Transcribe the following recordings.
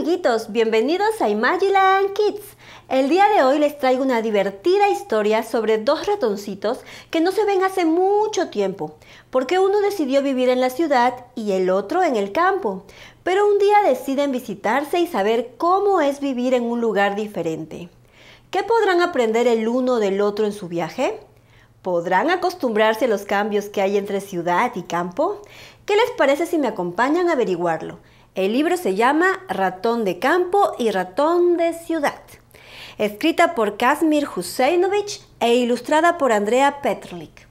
amiguitos, bienvenidos a Imagiland Kids. El día de hoy les traigo una divertida historia sobre dos ratoncitos que no se ven hace mucho tiempo, porque uno decidió vivir en la ciudad y el otro en el campo, pero un día deciden visitarse y saber cómo es vivir en un lugar diferente. ¿Qué podrán aprender el uno del otro en su viaje? ¿Podrán acostumbrarse a los cambios que hay entre ciudad y campo? ¿Qué les parece si me acompañan a averiguarlo? El libro se llama Ratón de campo y ratón de ciudad, escrita por Kazmir Huseinovich e ilustrada por Andrea Petrlik.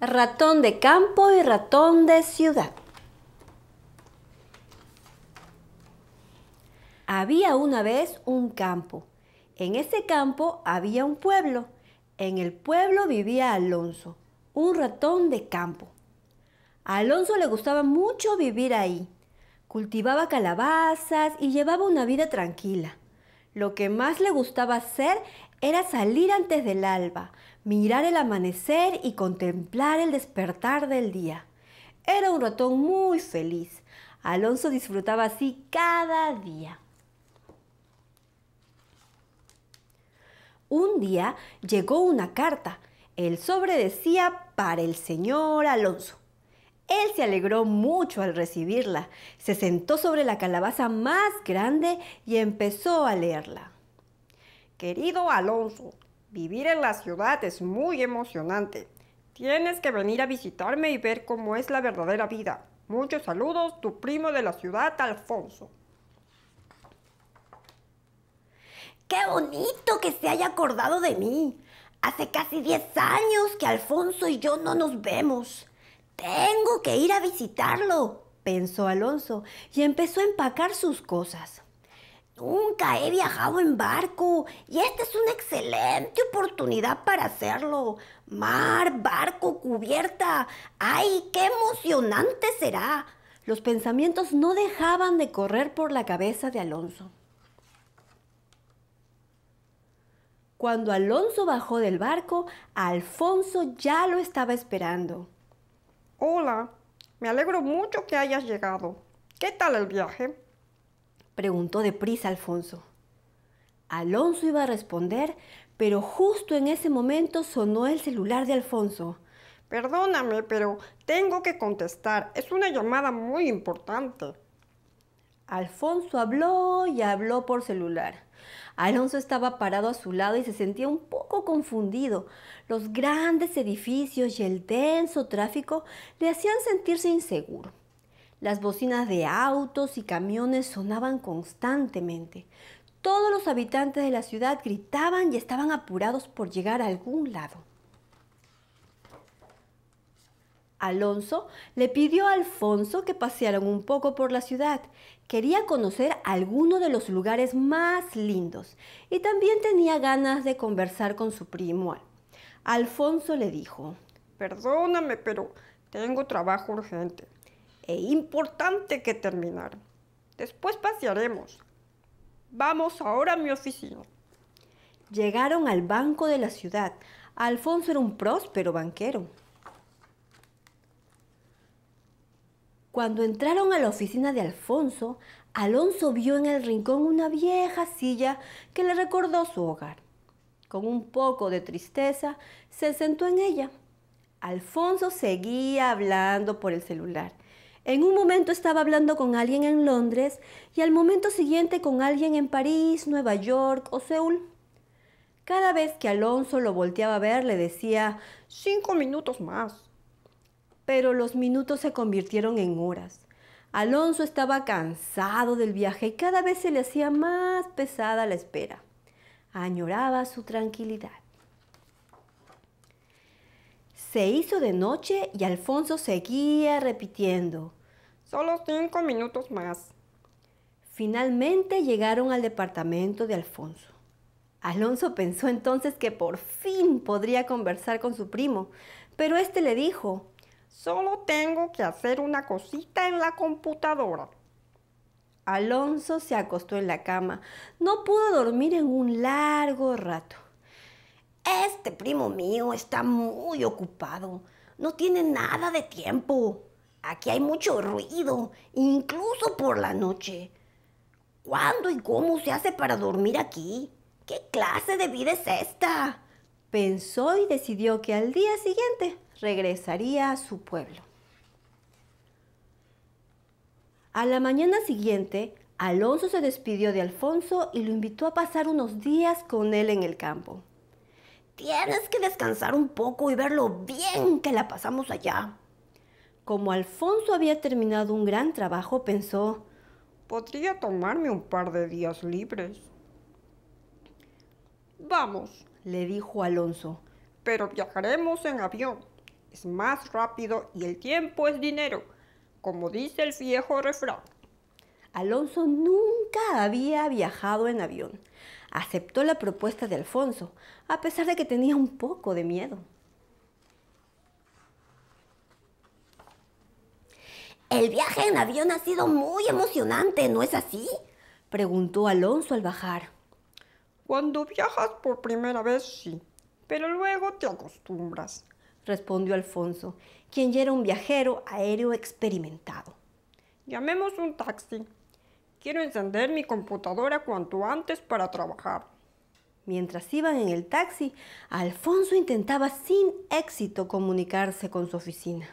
Ratón de campo y ratón de ciudad. Había una vez un campo. En ese campo había un pueblo. En el pueblo vivía Alonso, un ratón de campo. A Alonso le gustaba mucho vivir ahí. Cultivaba calabazas y llevaba una vida tranquila. Lo que más le gustaba hacer era salir antes del alba, mirar el amanecer y contemplar el despertar del día. Era un ratón muy feliz. Alonso disfrutaba así cada día. Un día llegó una carta el sobre decía para el señor Alonso. Él se alegró mucho al recibirla, se sentó sobre la calabaza más grande y empezó a leerla. Querido Alonso, vivir en la ciudad es muy emocionante. Tienes que venir a visitarme y ver cómo es la verdadera vida. Muchos saludos, tu primo de la ciudad, Alfonso. ¡Qué bonito que se haya acordado de mí! Hace casi 10 años que Alfonso y yo no nos vemos. Tengo que ir a visitarlo, pensó Alonso, y empezó a empacar sus cosas. Nunca he viajado en barco y esta es una excelente oportunidad para hacerlo. Mar, barco, cubierta. ¡Ay, qué emocionante será! Los pensamientos no dejaban de correr por la cabeza de Alonso. Cuando Alonso bajó del barco, Alfonso ya lo estaba esperando. Hola, me alegro mucho que hayas llegado. ¿Qué tal el viaje? Preguntó deprisa Alfonso. Alonso iba a responder, pero justo en ese momento sonó el celular de Alfonso. Perdóname, pero tengo que contestar. Es una llamada muy importante. Alfonso habló y habló por celular. Alonso estaba parado a su lado y se sentía un poco confundido. Los grandes edificios y el denso tráfico le hacían sentirse inseguro. Las bocinas de autos y camiones sonaban constantemente. Todos los habitantes de la ciudad gritaban y estaban apurados por llegar a algún lado. Alonso le pidió a Alfonso que pasearan un poco por la ciudad. Quería conocer algunos de los lugares más lindos y también tenía ganas de conversar con su primo. Alfonso le dijo, Perdóname, pero tengo trabajo urgente e importante que terminar. Después pasearemos. Vamos ahora a mi oficina. Llegaron al banco de la ciudad. Alfonso era un próspero banquero. Cuando entraron a la oficina de Alfonso, Alonso vio en el rincón una vieja silla que le recordó su hogar. Con un poco de tristeza, se sentó en ella. Alfonso seguía hablando por el celular. En un momento estaba hablando con alguien en Londres y al momento siguiente con alguien en París, Nueva York o Seúl. Cada vez que Alonso lo volteaba a ver le decía, cinco minutos más, pero los minutos se convirtieron en horas. Alonso estaba cansado del viaje y cada vez se le hacía más pesada la espera. Añoraba su tranquilidad. Se hizo de noche y Alfonso seguía repitiendo. Solo cinco minutos más. Finalmente llegaron al departamento de Alfonso. Alonso pensó entonces que por fin podría conversar con su primo, pero este le dijo, Solo tengo que hacer una cosita en la computadora. Alonso se acostó en la cama. No pudo dormir en un largo rato. Este primo mío está muy ocupado. No tiene nada de tiempo. Aquí hay mucho ruido, incluso por la noche. ¿Cuándo y cómo se hace para dormir aquí? ¿Qué clase de vida es esta? Pensó y decidió que al día siguiente regresaría a su pueblo. A la mañana siguiente, Alonso se despidió de Alfonso y lo invitó a pasar unos días con él en el campo. Tienes que descansar un poco y ver lo bien que la pasamos allá. Como Alfonso había terminado un gran trabajo, pensó, podría tomarme un par de días libres. Vamos, le dijo Alonso. Pero viajaremos en avión es más rápido y el tiempo es dinero, como dice el viejo refrán. Alonso nunca había viajado en avión. Aceptó la propuesta de Alfonso, a pesar de que tenía un poco de miedo. El viaje en avión ha sido muy emocionante, ¿no es así? preguntó Alonso al bajar. Cuando viajas por primera vez, sí, pero luego te acostumbras respondió Alfonso, quien ya era un viajero aéreo experimentado. Llamemos un taxi. Quiero encender mi computadora cuanto antes para trabajar. Mientras iban en el taxi, Alfonso intentaba sin éxito comunicarse con su oficina.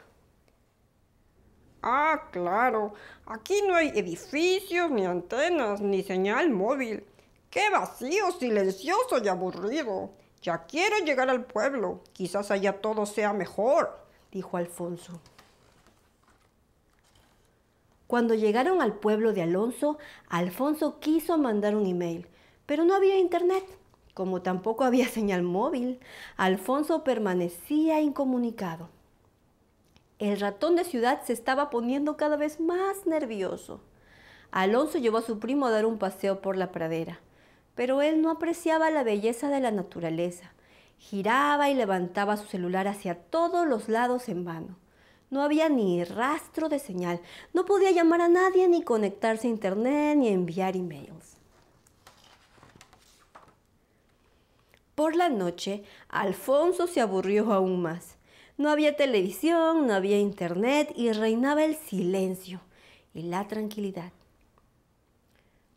Ah, claro. Aquí no hay edificios, ni antenas, ni señal móvil. Qué vacío, silencioso y aburrido. Ya quiero llegar al pueblo. Quizás allá todo sea mejor, dijo Alfonso. Cuando llegaron al pueblo de Alonso, Alfonso quiso mandar un email, pero no había internet. Como tampoco había señal móvil, Alfonso permanecía incomunicado. El ratón de ciudad se estaba poniendo cada vez más nervioso. Alonso llevó a su primo a dar un paseo por la pradera pero él no apreciaba la belleza de la naturaleza. Giraba y levantaba su celular hacia todos los lados en vano. No había ni rastro de señal. No podía llamar a nadie, ni conectarse a internet, ni enviar emails. Por la noche, Alfonso se aburrió aún más. No había televisión, no había internet y reinaba el silencio y la tranquilidad.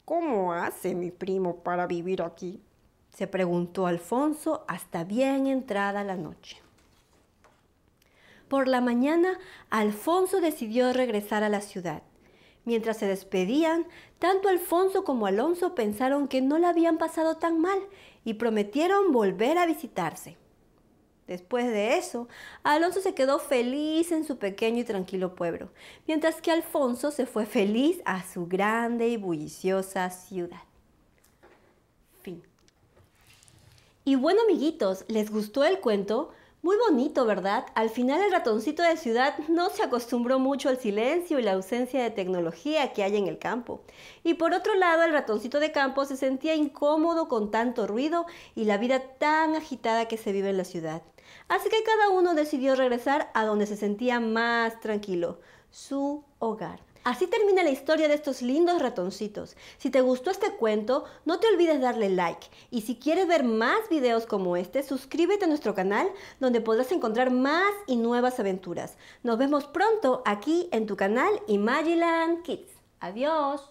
¿Cómo hace mi primo para vivir aquí? se preguntó Alfonso hasta bien entrada la noche. Por la mañana, Alfonso decidió regresar a la ciudad. Mientras se despedían, tanto Alfonso como Alonso pensaron que no le habían pasado tan mal y prometieron volver a visitarse. Después de eso, Alonso se quedó feliz en su pequeño y tranquilo pueblo, mientras que Alfonso se fue feliz a su grande y bulliciosa ciudad. Fin. Y bueno, amiguitos, ¿les gustó el cuento? Muy bonito, ¿verdad? Al final el ratoncito de ciudad no se acostumbró mucho al silencio y la ausencia de tecnología que hay en el campo. Y por otro lado, el ratoncito de campo se sentía incómodo con tanto ruido y la vida tan agitada que se vive en la ciudad. Así que cada uno decidió regresar a donde se sentía más tranquilo, su hogar. Así termina la historia de estos lindos ratoncitos. Si te gustó este cuento, no te olvides darle like. Y si quieres ver más videos como este, suscríbete a nuestro canal donde podrás encontrar más y nuevas aventuras. Nos vemos pronto aquí en tu canal Imagiland Kids. Adiós.